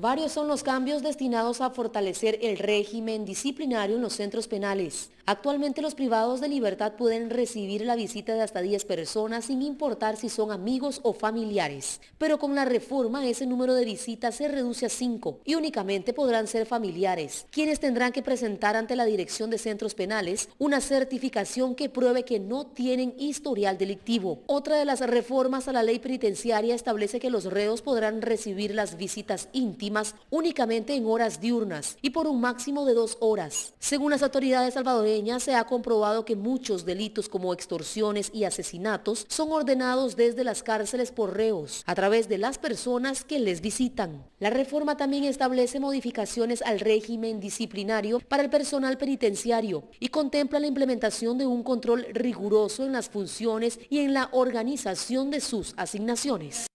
Varios son los cambios destinados a fortalecer el régimen disciplinario en los centros penales. Actualmente los privados de libertad pueden recibir la visita de hasta 10 personas sin importar si son amigos o familiares, pero con la reforma ese número de visitas se reduce a 5 y únicamente podrán ser familiares, quienes tendrán que presentar ante la Dirección de Centros Penales una certificación que pruebe que no tienen historial delictivo. Otra de las reformas a la ley penitenciaria establece que los reos podrán recibir las visitas íntimas únicamente en horas diurnas y por un máximo de dos horas. Según las autoridades salvadoreñas, se ha comprobado que muchos delitos como extorsiones y asesinatos son ordenados desde las cárceles por reos, a través de las personas que les visitan. La reforma también establece modificaciones al régimen disciplinario para el personal penitenciario y contempla la implementación de un control riguroso en las funciones y en la organización de sus asignaciones.